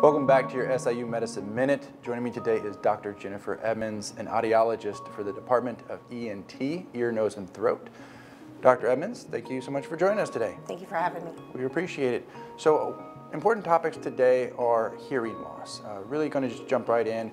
Welcome back to your SIU Medicine Minute. Joining me today is Dr. Jennifer Edmonds, an audiologist for the Department of ENT, Ear, Nose, and Throat. Dr. Edmonds, thank you so much for joining us today. Thank you for having me. We appreciate it. So important topics today are hearing loss. Uh, really going to just jump right in.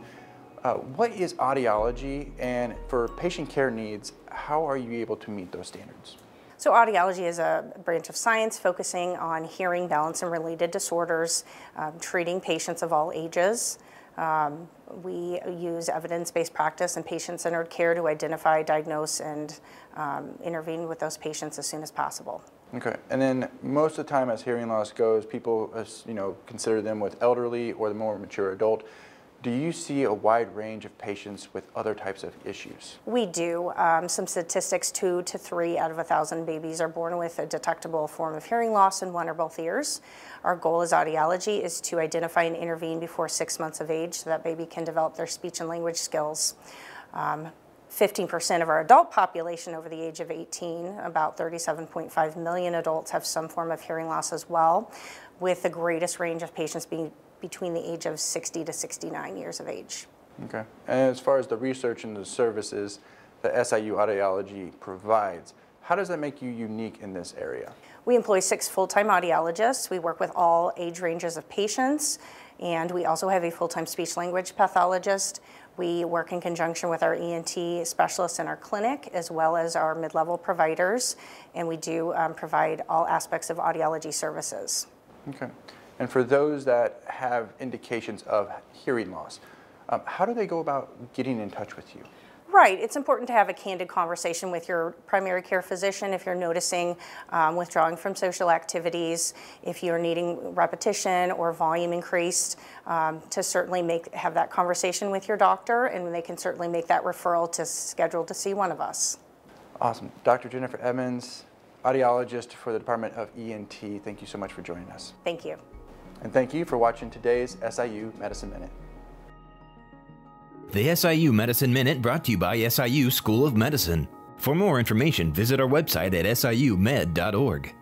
Uh, what is audiology and for patient care needs, how are you able to meet those standards? So audiology is a branch of science focusing on hearing, balance, and related disorders, um, treating patients of all ages. Um, we use evidence-based practice and patient-centered care to identify, diagnose, and um, intervene with those patients as soon as possible. Okay, and then most of the time as hearing loss goes, people you know, consider them with elderly or the more mature adult. Do you see a wide range of patients with other types of issues? We do. Um, some statistics, two to three out of a thousand babies are born with a detectable form of hearing loss in one or both ears. Our goal as audiology is to identify and intervene before six months of age so that baby can develop their speech and language skills. 15% um, of our adult population over the age of 18, about 37.5 million adults have some form of hearing loss as well, with the greatest range of patients being between the age of 60 to 69 years of age. Okay. And as far as the research and the services that SIU Audiology provides, how does that make you unique in this area? We employ six full-time audiologists. We work with all age ranges of patients, and we also have a full-time speech language pathologist. We work in conjunction with our ENT specialists in our clinic, as well as our mid-level providers, and we do um, provide all aspects of audiology services. Okay. And for those that have indications of hearing loss, um, how do they go about getting in touch with you? Right. It's important to have a candid conversation with your primary care physician if you're noticing um, withdrawing from social activities, if you're needing repetition or volume increased, um, to certainly make have that conversation with your doctor, and they can certainly make that referral to schedule to see one of us. Awesome. Dr. Jennifer Emmons, audiologist for the Department of ENT, thank you so much for joining us. Thank you. And thank you for watching today's SIU Medicine Minute. The SIU Medicine Minute brought to you by SIU School of Medicine. For more information, visit our website at siumed.org.